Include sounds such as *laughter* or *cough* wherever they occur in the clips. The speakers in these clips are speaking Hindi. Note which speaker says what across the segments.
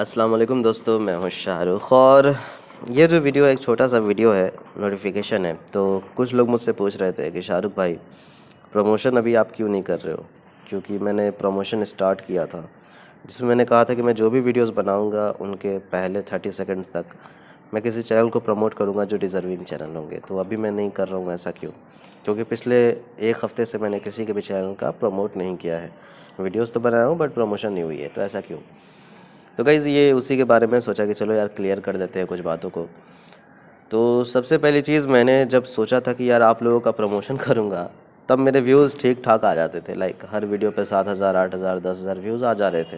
Speaker 1: अस्सलाम दोस्तों मैं हूँ शाहरुख और ये जो वीडियो एक छोटा सा वीडियो है नोटिफिकेशन है तो कुछ लोग मुझसे पूछ रहे थे कि शाहरुख भाई प्रमोशन अभी आप क्यों नहीं कर रहे हो क्योंकि मैंने प्रमोशन स्टार्ट किया था जिसमें मैंने कहा था कि मैं जो भी वीडियोस बनाऊंगा उनके पहले थर्टी सेकेंड्स तक मैं किसी चैनल को प्रमोट करूंगा जो डिज़र्विंग चैनल होंगे तो अभी मैं नहीं कर रहा हूँ ऐसा क्यों क्योंकि पिछले एक हफ़्ते से मैंने किसी के भी चैनल का प्रमोट नहीं किया है वीडियोस तो बनाया हूँ बट प्रमोशन नहीं हुई है तो ऐसा क्यों तो गाइज़ ये उसी के बारे में सोचा कि चलो यार क्लियर कर देते हैं कुछ बातों को तो सबसे पहली चीज़ मैंने जब सोचा था कि यार आप लोगों का प्रमोशन *laughs* करूँगा तब मेरे व्यूज़ ठीक ठाक आ जाते थे लाइक हर वीडियो पे सात हज़ार आठ हज़ार दस हज़ार व्यूज़ आ जा रहे थे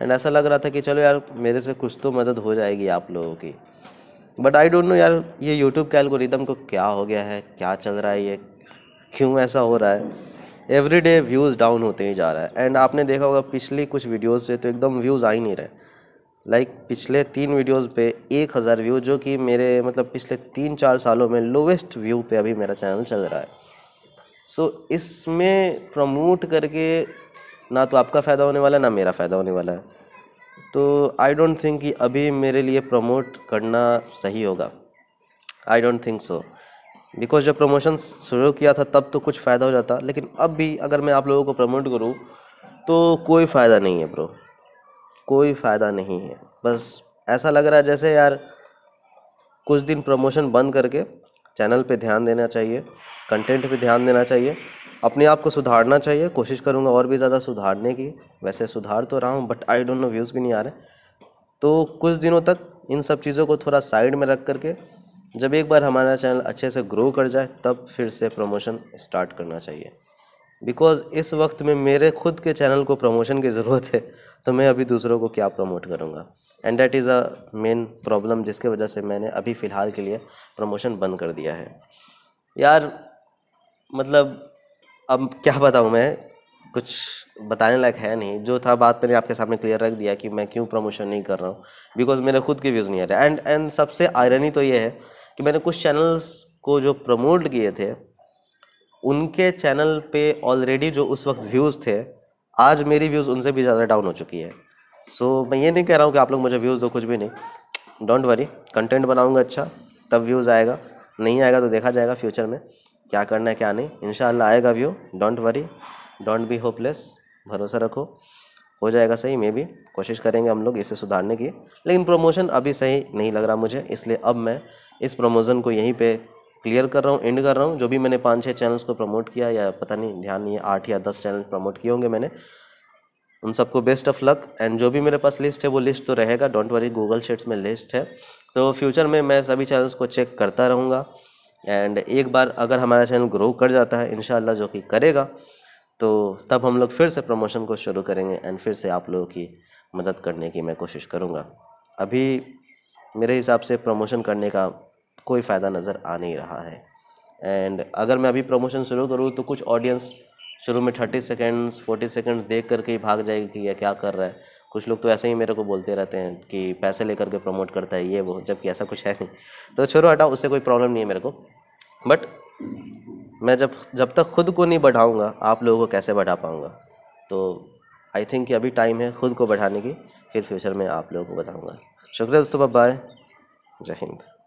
Speaker 1: एंड ऐसा लग रहा था कि चलो यार मेरे से कुछ तो मदद हो जाएगी आप लोगों की बट आई डोंट नो यार ये यूट्यूब के एल्गोरिदम को क्या हो गया है क्या चल रहा है ये क्यों ऐसा हो रहा है एवरी डे व्यूज़ डाउन होते ही जा रहा है एंड आपने देखा होगा पिछली कुछ वीडियोज़ से तो एकदम व्यूज़ आ ही नहीं रहे लाइक like, पिछले तीन वीडियोस पे एक हज़ार व्यू जो कि मेरे मतलब पिछले तीन चार सालों में लोवेस्ट व्यू पे अभी मेरा चैनल चल रहा है सो so, इसमें प्रमोट करके ना तो आपका फ़ायदा होने वाला है ना मेरा फ़ायदा होने वाला है तो आई डोंट थिंक कि अभी मेरे लिए प्रमोट करना सही होगा I don't think so because जब प्रमोशन शुरू किया था तब तो कुछ फ़ायदा हो जाता लेकिन अब भी अगर मैं आप लोगों को प्रमोट करूँ तो कोई फ़ायदा नहीं है ब्रो कोई फ़ायदा नहीं है बस ऐसा लग रहा है जैसे यार कुछ दिन प्रमोशन बंद करके चैनल पे ध्यान देना चाहिए कंटेंट पे ध्यान देना चाहिए अपने आप को सुधारना चाहिए कोशिश करूँगा और भी ज़्यादा सुधारने की वैसे सुधार तो रहा हूँ but I don't know views भी नहीं आ रहे तो कुछ दिनों तक इन सब चीज़ों को थोड़ा साइड में रख करके जब एक बार हमारा चैनल अच्छे से ग्रो कर जाए तब फिर से प्रमोशन स्टार्ट करना चाहिए बिकॉज़ इस वक्त में मेरे खुद के चैनल को प्रमोशन की ज़रूरत है तो मैं अभी दूसरों को क्या प्रमोट करूँगा and that is a main problem जिसके वजह से मैंने अभी फ़िलहाल के लिए प्रमोशन बंद कर दिया है यार मतलब अब क्या बताऊँ मैं कुछ बताने लायक है नहीं जो था बात मैंने आपके सामने क्लियर रख दिया कि मैं क्यों प्रमोशन नहीं कर रहा हूँ बिकॉज मेरे खुद के व्यूज़ नहीं आ रहे एंड एंड सबसे आयरनी तो ये है कि मैंने कुछ चैनल्स को जो प्रमोट किए थे उनके चैनल पे ऑलरेडी जो उस वक्त व्यूज़ थे आज मेरी व्यूज़ उनसे भी ज़्यादा डाउन हो चुकी है सो so, मैं ये नहीं कह रहा हूँ कि आप लोग मुझे व्यूज़ दो कुछ भी नहीं डोंट वरी कंटेंट बनाऊँगा अच्छा तब व्यूज़ आएगा नहीं आएगा तो देखा जाएगा फ्यूचर में क्या करना है क्या नहीं इन आएगा view don't worry don't be hopeless भरोसा रखो हो जाएगा सही मे भी कोशिश करेंगे हम लोग इसे सुधारने की लेकिन प्रमोशन अभी सही नहीं लग रहा मुझे इसलिए अब मैं इस प्रमोशन को यहीं पे क्लियर कर रहा हूँ एंड कर रहा हूँ जो भी मैंने पाँच छः चैनल्स को प्रमोट किया या पता नहीं ध्यान नहीं आठ या दस चैनल प्रमोट किए होंगे मैंने उन सबको बेस्ट ऑफ लक एंड जो भी मेरे पास लिस्ट है वो लिस्ट तो रहेगा डोंट वरी गूगल शीट्स में लिस्ट है तो फ्यूचर में मैं सभी चैनल्स को चेक करता रहूँगा एंड एक बार अगर हमारा चैनल ग्रो कर जाता है इन जो कि करेगा तो तब हम लोग फिर से प्रमोशन को शुरू करेंगे एंड फिर से आप लोगों की मदद करने की मैं कोशिश करूँगा अभी मेरे हिसाब से प्रमोशन करने का कोई फ़ायदा नज़र आ नहीं रहा है एंड अगर मैं अभी प्रमोशन शुरू करूँ तो कुछ ऑडियंस शुरू में थर्टी सेकेंड्स फोर्टी सेकेंड्स देख करके ही भाग जाएगी कि यह क्या कर रहा है कुछ लोग तो ऐसे ही मेरे को बोलते रहते हैं कि पैसे लेकर के प्रमोट करता है ये वो जबकि ऐसा कुछ है नहीं तो छोड़ो हटाओ उससे कोई प्रॉब्लम नहीं है मेरे को बट मैं जब जब तक खुद को नहीं बढ़ाऊँगा आप लोगों को कैसे बढ़ा पाऊँगा तो आई थिंक कि अभी टाइम है ख़ुद को बढ़ाने की फिर फ्यूचर में आप लोगों को बताऊँगा शुक्रिया दोस्तों बाय जय हिंद